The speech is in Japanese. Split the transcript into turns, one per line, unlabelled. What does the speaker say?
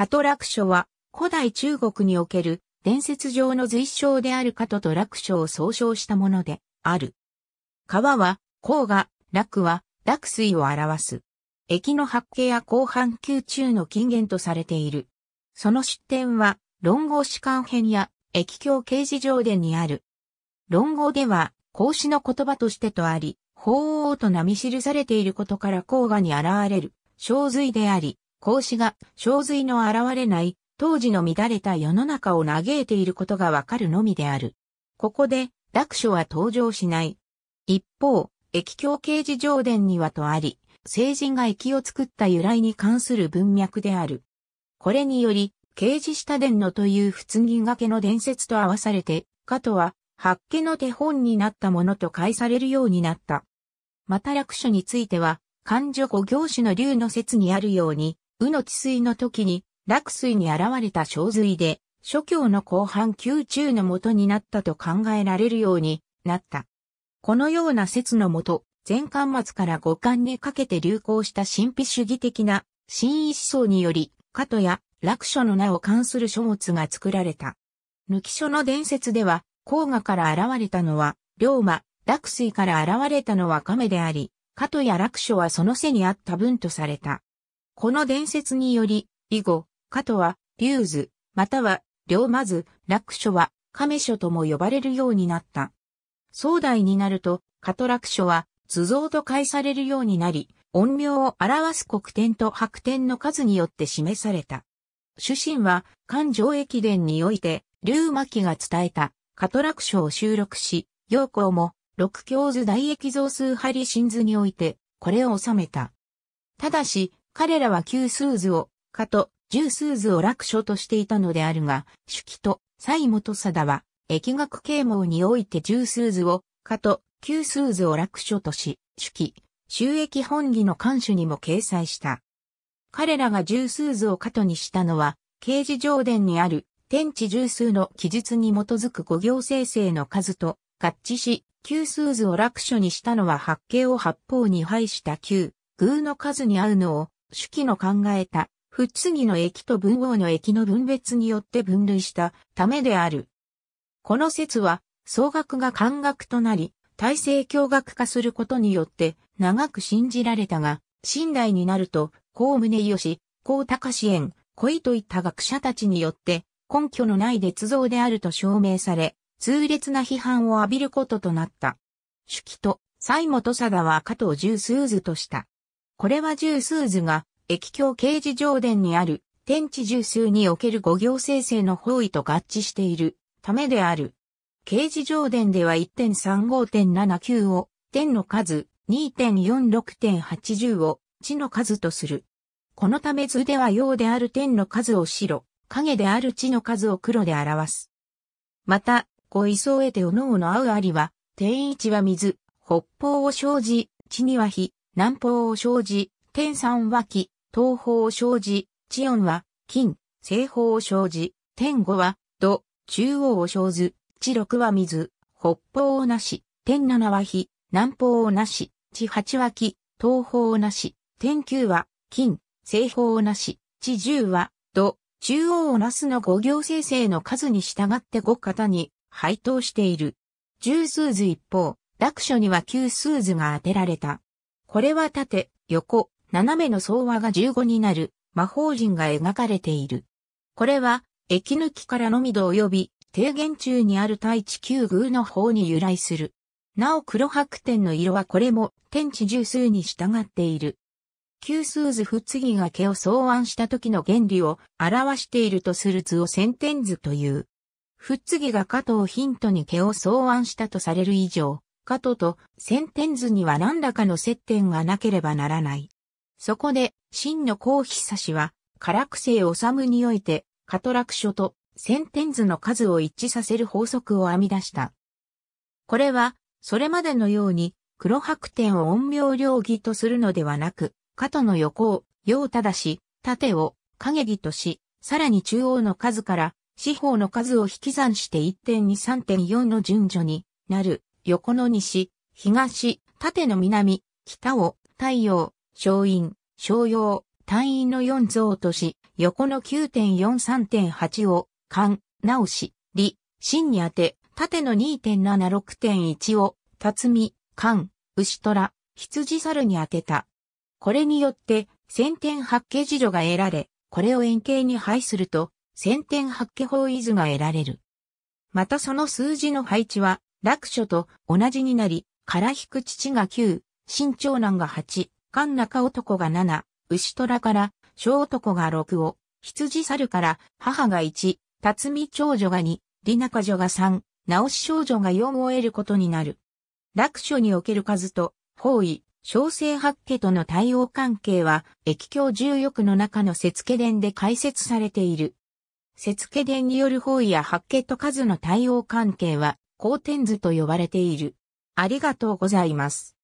カト楽書は古代中国における伝説上の随章であるカトと楽ョを総称したものである。川は、黄河、楽は、落水を表す。駅の発景や後半宮中の近現とされている。その出典は、論語史官編や、駅境掲示上伝にある。論語では、孔子の言葉としてとあり、法王と名見記されていることから黄河に現れる、小髄であり、孔子が洪水の現れない当時の乱れた世の中を嘆いていることがわかるのみである。ここで、楽書は登場しない。一方、液境刑事上伝にはとあり、聖人が液を作った由来に関する文脈である。これにより、刑事下伝のという仏銀掛けの伝説と合わされて、かとは、八家の手本になったものと解されるようになった。また楽書については、漢女五行詩の流の説にあるように、宇の治水の時に、落水に現れた小水で、諸教の後半宮中の元になったと考えられるようになった。このような説のもと、前巻末から五巻にかけて流行した神秘主義的な新一思想により、加藤や落書の名を冠する書物が作られた。抜き書の伝説では、黄河から現れたのは、龍馬、落水から現れたのは亀であり、加藤や落書はその背にあった分とされた。この伝説により、以後、加藤は、龍図、または、龍馬図、楽書は、亀書とも呼ばれるようになった。壮大になると、加藤楽書は、図像と解されるようになり、音名を表す黒点と白点の数によって示された。主神は、環城駅伝において、龍巻が伝えた、加藤楽書を収録し、陽光も、六教図大液像数張り新図において、これを収めた。ただし、彼らは旧スーズを、かと、十スーズを楽書としていたのであるが、主記と、西元貞は、疫学啓蒙において十スーズを、かと、旧スーズを楽書とし、主記、収益本義の監守にも掲載した。彼らが十数図を過とにしたのは、刑事上伝にある天地十数の記述に基づく五行生成の数と合致し、九数図を楽書にしたのは八景を八方に配した九、偶の数に合うのを主記の考えた、不次の駅と文王の駅の分別によって分類したためである。この説は、総額が感覚となり、体制教学化することによって長く信じられたが、信代になると、高宗義、高高支援、小井といった学者たちによって、根拠のない捏造であると証明され、痛烈な批判を浴びることとなった。主記と、西本貞は加藤十数図とした。これは十数図が、液境刑事上伝にある、天地十数における五行生成の方位と合致している、ためである。刑事上伝では1.35.79を、天の数、2.46.80を、地の数とする。このため図では陽である天の数を白、影である地の数を黒で表す。また、ご位相得ておのおの合うありは、天一は水、北方を生じ、地には火、南方を生じ、天山は木、東方を生じ、地音は金、西方を生じ、天五は土、中央を生ず、地六は水、北方をなし、天七は火、南方をなし、地八は木、東方をなし、天九は金、西方をなし、地十は土、中央をなすの五行生成の数に従って五型に配当している。十数図一方、落書には九数図が当てられた。これは縦、横、斜めの総和が15になる魔法陣が描かれている。これは、駅抜きからのみど及び、低減中にある大地球宮の方に由来する。なお黒白点の色はこれも天地十数に従っている。九数図不つぎが毛を草案した時の原理を表しているとする図を先天図という。不つぎが加藤ヒントに毛を草案したとされる以上、カトとセンテンズには何らかの接点がなければならない。そこで、真の公差氏は、唐苦生治において、カトラク書とセンテンズの数を一致させる法則を編み出した。これは、それまでのように、黒白点を音量両義とするのではなく、加藤の横を、た正し、縦を、影義とし、さらに中央の数から、四方の数を引き算して1.2、3.4の順序になる、横の西、東、縦の南、北を、太陽、松陰、松陽、単陰の4増とし、横の9.43.8を、間、直し、理、真に当て、縦の2.76.1を、辰巳、間、牛虎、羊猿に当てた。これによって、先天八景次女が得られ、これを円形に配すると、先天八景方位図が得られる。またその数字の配置は、楽書と同じになり、から引く父が9、新長男が8、神中男が7、牛虎から小男が6を、羊猿から母が1、辰巳長女が2、里中女が3、直し少女が4を得ることになる。楽書における数と、方位、小生八家との対応関係は、液境十翼の中の節家伝で解説されている。節家伝による方位や八家と数の対応関係は、光天図と呼ばれている。ありがとうございます。